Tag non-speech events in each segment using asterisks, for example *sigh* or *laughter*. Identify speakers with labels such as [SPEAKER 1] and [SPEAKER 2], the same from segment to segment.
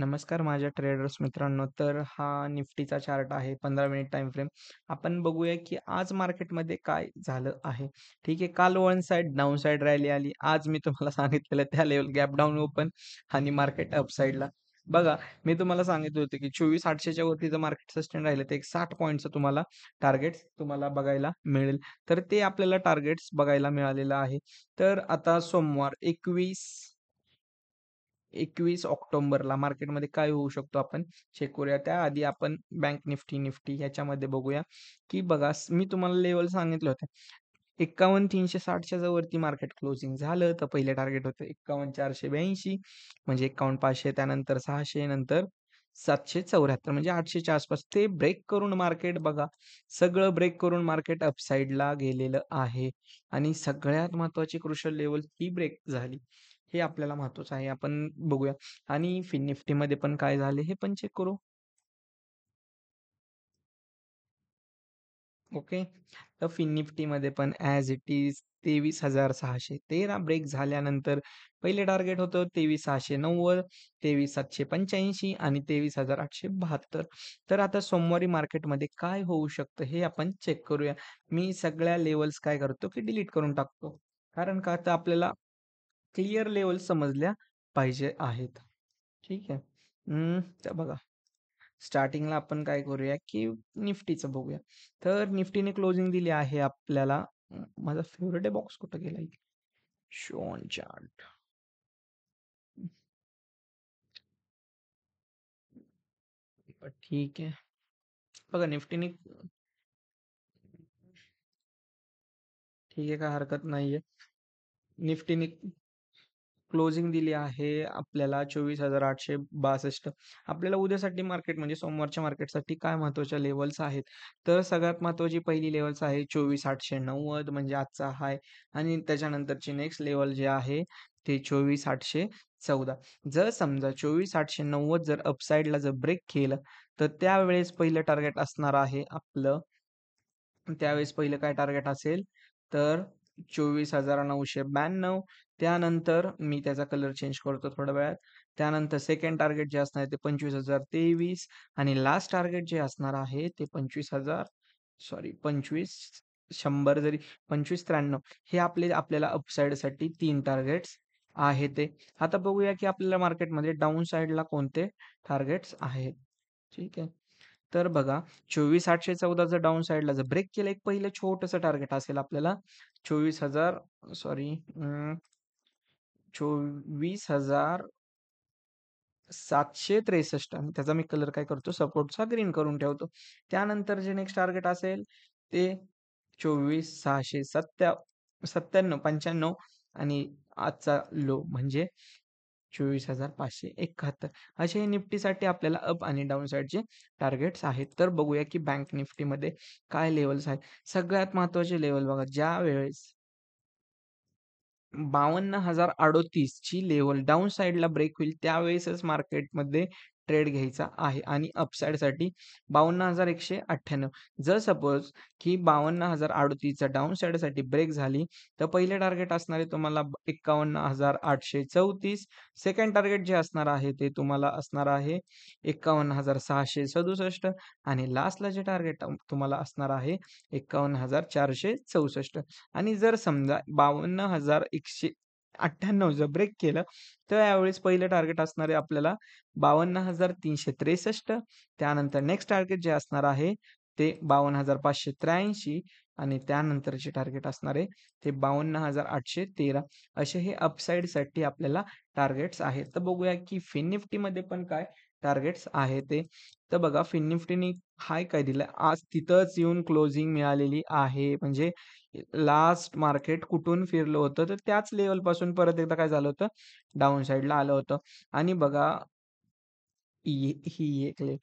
[SPEAKER 1] नमस्कार माझ्या ट्रेडर्स मित्रांनो तर हा निफ्टीचा चार्ट आहे पंधरा मिनिट टाइम फ्रेम आपण बघूया की आज मार्केटमध्ये काय झालं आहे ठीक आहे काल one side down side rally आली आज मी तुम्हाला *laughs* सांगितलेलं त्या लेवल गॅप डाऊन ओपन आणि मार्केट अप साईडला बघा मी तुम्हाला सांगितलं होतं की चोवीस आठशेच्या वरती जर मार्केट सस्टेन राहिलं तर एक साठ पॉईंटचं तुम्हाला टार्गेट तुम्हाला बघायला मिळेल तर ते आपल्याला टार्गेट्स बघायला मिळालेलं आहे तर आता सोमवार एकवीस एकवीस ऑक्टोबरला मार्केटमध्ये काय होऊ शकतो आपण चेक करूया त्याआधी आपण बँक निफ्टी निफ्टी ह्याच्यामध्ये बघूया की बघा मी तुम्हाला लेवल सांगितले होते एक्कावन्न तीनशे साठच्या जवळती मार्केट क्लोजिंग झालं तर पहिले टार्गेट होतं एक्कावन्न चारशे ब्याऐंशी म्हणजे एक्कावन्न पाचशे त्यानंतर सहाशे नंतर सातशे चौऱ्याहत्तर म्हणजे आठशेच्या आसपास ते ब्रेक करून मार्केट बघा सगळं ब्रेक करून मार्केट अपसाईडला गेलेलं आहे आणि सगळ्यात महत्वाची क्रुशल लेवल ही ब्रेक झाली हे आपल्याला महत्वाचं आहे आपण बघूया आणि फिन निफ्टीमध्ये पण काय झाले हे पण चेक करू ओके तर फिन निफ्टीमध्ये पण ऍज इट इज तेवीस हजार सहाशे तेरा ब्रेक झाल्यानंतर पहिले टार्गेट होतं तेवीस सहाशे नव्वद तेवीस सातशे पंच्याऐंशी आणि तेवीस हजार आठशे बहात्तर तर आता सोमवारी मार्केटमध्ये काय होऊ शकतं हे आपण चेक करूया मी सगळ्या लेवल्स काय करतो की डिलीट करून टाकतो कारण का आता आपल्याला क्लिअर लेवल समजल्या पाहिजे आहेत. ठीक आहे. तर बघा स्टार्टिंगला आपण काय करूया, की निफ्टीचं बघूया. तर निफ्टीने क्लोजिंग दिली आहे आपल्याला माझा फेवरेट बॉक्स कुठं गेला? Show on chart. ठीक आहे. बघा निफ्टीने ठीक आहे, का हरकत नाहीये. निफ्टीने क्लोजिंग दिली आहे आपल्याला चोवीस हजार आठशे बासष्ट आपल्याला उद्यासाठी मार्केट म्हणजे सोमवारच्या मार्केटसाठी काय महत्वाच्या लेवल्स आहेत तर सगळ्यात महत्वाची पहिली लेवल्स आहे चोवीस आठशे नव्वद म्हणजे आजचा हाय आणि त्याच्यानंतरची नेक्स्ट लेवल जे आहे ते चोवीस आठशे चौदा जर समजा चोवीस आठशे नव्वद जर अपसाईडला जर ब्रेक केलं तर त्यावेळेस पहिलं टार्गेट असणार आहे आपलं त्यावेळेस पहिलं काय टार्गेट असेल तर चोवीस हजार नऊशे ब्याण्णव त्यानंतर मी त्याचा कलर चेंज करतो थोड्या वेळात त्यानंतर सेकंड टार्गेट जे असणार आहे ते पंचवीस हजार तेवीस आणि लास्ट टार्गेट जे असणार आहे ते पंचवीस हजार सॉरी पंचवीस शंभर जरी पंचवीस त्र्याण्णव हे आपले आपल्याला अपसाईडसाठी तीन टार्गेट्स आहे ते आता बघूया की आपल्याला मार्केटमध्ये डाऊन साईडला कोणते टार्गेट्स आहेत ठीक आहे तर बघा चोवीस आठशे चौदाचं डाऊन साईडला जर ब्रेक केलं एक पहिलं छोटंसं टार्गेट असेल आपल्याला चोवीस हजार सॉरी चोवीस हजार सातशे त्रेसष्ट आणि त्याचा मी कलर काय करतो सपोर्टचा ग्रीन करून ठेवतो त्यानंतर जे नेक्स्ट टार्गेट असेल ते चोवीस सहाशे सत्त्या सत्त्याण्णव पंच्याण्णव आणि आजचा लो म्हणजे चोवीस हजार पाचशे एकाहत्तर असे हे निफ्टीसाठी आपल्याला अप आणि डाऊन साईडचे टार्गेट्स आहेत तर बघूया की बँक निफ्टीमध्ये काय लेवल्स आहेत सगळ्यात महत्वाचे लेवल बघा ज्या वेळेस बावन्न हजार अडोतीस ची लेवल डाऊन साईडला ब्रेक होईल त्यावेळेसच मार्केटमध्ये ट्रेड घ्यायचा आहे आणि अपसाईडसाठी बावन्न हजार एकशे अठ्ठ्याण्णव जर सपोज की बावन्न हजार चा डाऊन साईडसाठी ब्रेक झाली तर पहिले टार्गेट असणारे तुम्हाला एक्कावन्न हजार आठशे चौतीस सेकंड टार्गेट जे असणार आहे ते तुम्हाला असणार आहे एक्कावन्न हजार सहाशे सदुसष्ट आणि लास्टला जे टार्गेट तुम्हाला असणार आहे एक्कावन्न हजार चारशे चौसष्ट आणि जर समजा बावन्न हजार एकशे अठ्ठ्याण्णव जर ब्रेक केलं, तर यावेळेस पहिलं टार्गेट असणार आहे आपल्याला त्रेसष्ट त्यानंतर नेक्स्ट टार्गेट जे असणार आहे ते हजार पाचशे त्र्याऐंशी आणि त्यानंतरचे टार्गेट असणार आहे ते तेरा असे हे साठी आपल्याला टार्गेट्स आहेत. तर बघूया की फिन निफ्टीमध्ये पण काय टार्गेट्स आहे ते. तर बघा फिन निफ्टीने हाय काय दिलं आज तिथंच येऊन क्लोजिंग मिळालेली आहे म्हणजे लास्ट मार्केट कुठून फिरलं होतं तर त्याच लेवल पासून परत एकदा काय झालं होतं डाऊन साईडला आलं होतं आणि बघा ही एक लेवल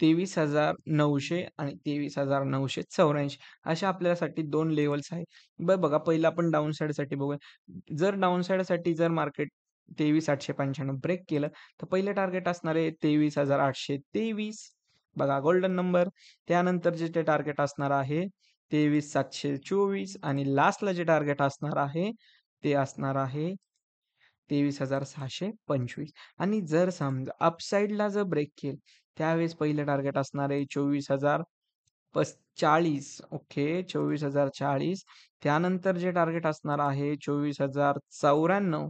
[SPEAKER 1] तेवीस हजार नऊशे आणि तेवीस हजार नऊशे चौऱ्याऐंशी अशा आपल्यासाठी दोन लेवल्स आहेत बरं बघा पहिला आपण डाऊन साठी बघूया जर डाऊन साइड साठी जर मार्केट तेवीस आठशे पंच्याण्णव ब्रेक केलं तर पहिलं टार्गेट असणार आहे तेवीस हजार आठशे तेवीस बघा गोल्डन नंबर त्यानंतर जे ते टार्गेट असणार आहे तेवीस सातशे चोवीस आणि लास्टला जे टार्गेट असणार आहे ते असणार आहे तेवीस हजार सहाशे पंचवीस आणि जर समजा अपसाईडला जर ब्रेक केल त्यावेळेस पहिलं टार्गेट असणार आहे चोवीस हजार पस चाळीस ओके चोवीस हजार चाळीस त्यानंतर जे टार्गेट असणार आहे चोवीस हजार चौऱ्याण्णव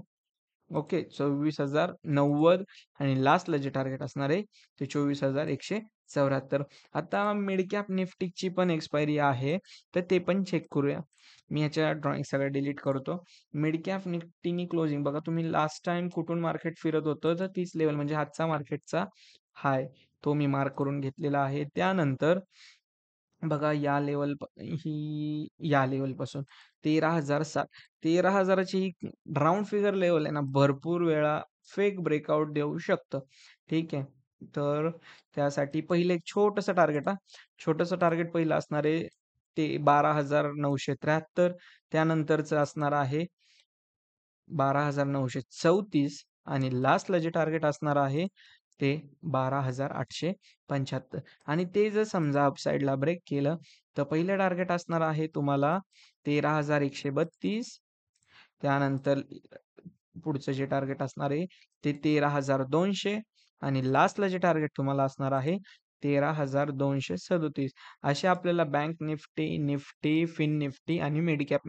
[SPEAKER 1] ओके चोवीस हजार नव्वद आणि लास्टला जे टार्गेट असणार आहे ते चोवीस हजार एकशे चौऱ्याहत्तर आता मिडकॅप निफ्टीची पण एक्सपायरी आहे तर ते पण चेक करूया मी ह्याच्या ड्रॉइंग सगळं डिलीट करतो मिडकॅप निफ्टीनी क्लोजिंग बघा तुम्ही लास्ट टाइम कुठून मार्केट फिरत होतं तर तीच लेवल म्हणजे आजचा मार्केटचा हाय तो मी मार्क करून घेतलेला आहे त्यानंतर बघा या लेवल ही या लेवलपासून तेरा हजार तेरा हजाराची ही राऊंड फिगर लेवल आहे ना, भरपूर वेळा फेक ब्रेकआउट देऊ शकतं. ठीक आहे. तर त्यासाठी पहिले एक छोटस टार्गेट हा छोटस टार्गेट पहिलं असणार आहे ते बारा हजार नऊशे त्र्याहत्तर त्यानंतरच असणार आहे बारा हजार नऊशे चौतीस आणि लास्टला जे टार्गेट असणार आहे ते बारा हजार आठशे पंच्याहत्तर आणि ते जर समजा अपसाईडला ब्रेक केलं तर पहिलं टार्गेट असणार आहे तुम्हाला तेरा हजार एकशे बत्तीस त्यानंतर पुढचं जे टार्गेट असणार आहे ते तेरा हजार दोनशे आणि लास्टला जे टार्गेट तुम्हाला असणार आहे तेरा हजार दोनशे 13,237 असे आपल्याला Bank Nifty Nifty Fin Nifty आणि मेडिकॅप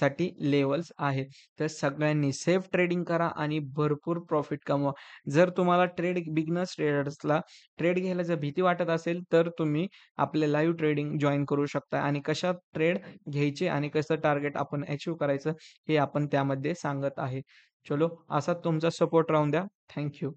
[SPEAKER 1] साठी लेवल्स आहेत तर सगळ्यांनी सेफ ट्रेडिंग करा आणि भरपूर प्रॉफिट कमवा जर तुम्हाला ट्रेड बिगनस ट्रेडर्सला ट्रेड घ्यायला जर भीती वाटत असेल तर तुम्ही आपले लाईव्ह ट्रेडिंग जॉईन करू शकता आणि कशा ट्रेड घ्यायचे आणि कसं टार्गेट आपण अचीव करायचं हे आपण त्यामध्ये सांगत आहे चलो असा तुमचा सपोर्ट राहून द्या थँक्यू